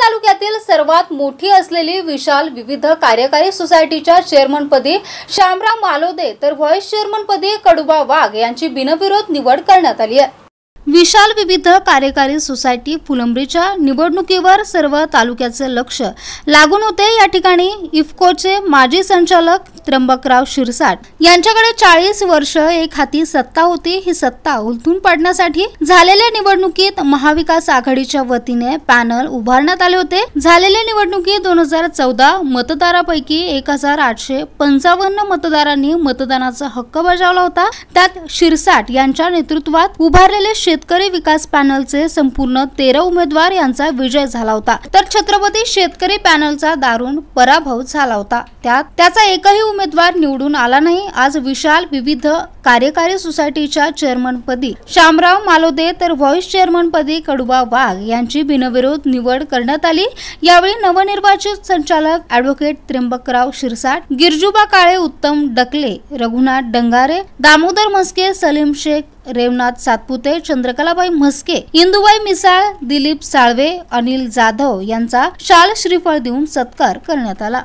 तालुक्यातील सर्वात मोठी असलेली विशाल विविध कार्यकारी सोसायटीच्या चेअरमनपदी श्यामराव मालोदे तर व्हाईस चेअरमनपदी कडुबा वाघ यांची बिनविरोध निवड करण्यात आली आहे विशाल विविध कार्यकारी सोसायटी फुलंब्रीच्या निवडणुकीवर सर्व तालुक्याचे लक्ष लागून होते या ठिकाणी इफकोचे माजी संचालक त्र्यंबकराव शिरसाट यांच्याकडे चाळीस वर्ष एक हाती सत्ता होती ही सत्ता उलथून पाडण्यासाठी झालेल्या निवडणुकीत महाविकास आघाडीच्या वतीने पॅनल उभारण्यात आले होते झालेल्या निवडणुकीत दोन हजार चौदा मतदारापैकी एक हजार आठशे पंचावन्न मतदारांनी मतदानाचा हक्क बजावला होता त्यात शिरसाट यांच्या नेतृत्वात उभारलेले शेत शेतकरी विकास पॅनलचे संपूर्ण तेरा उमेदवार यांचा विजय झाला होता तर छत्रपती शेतकरी पॅनलचा दारुण पराभव झाला होता त्यात त्याचा एकही उमेदवार निवडून आला नाही आज विशाल विविध कार्यकारी सोसायटीच्या चेअरमनपदी श्यामराव मालोदे तर व्हॉइस चेअरमनपदी कडुबा वाघ यांची बिनविरोध निवड करण्यात आली यावेळी नवनिर्वाचित संचालक अॅडव्होकेट त्र्यंबकराव शिरसाट गिरजुबा काळे उत्तम डकले रघुनाथ डंगारे दामोदर मस्के सलीम शेख रेवनाथ सातपुते चंद्रकलाबाई म्हस्के इंदुबाई मिसाळ दिलीप साळवे अनिल जाधव यांचा शाल श्रीफळ देऊन सत्कार करण्यात आला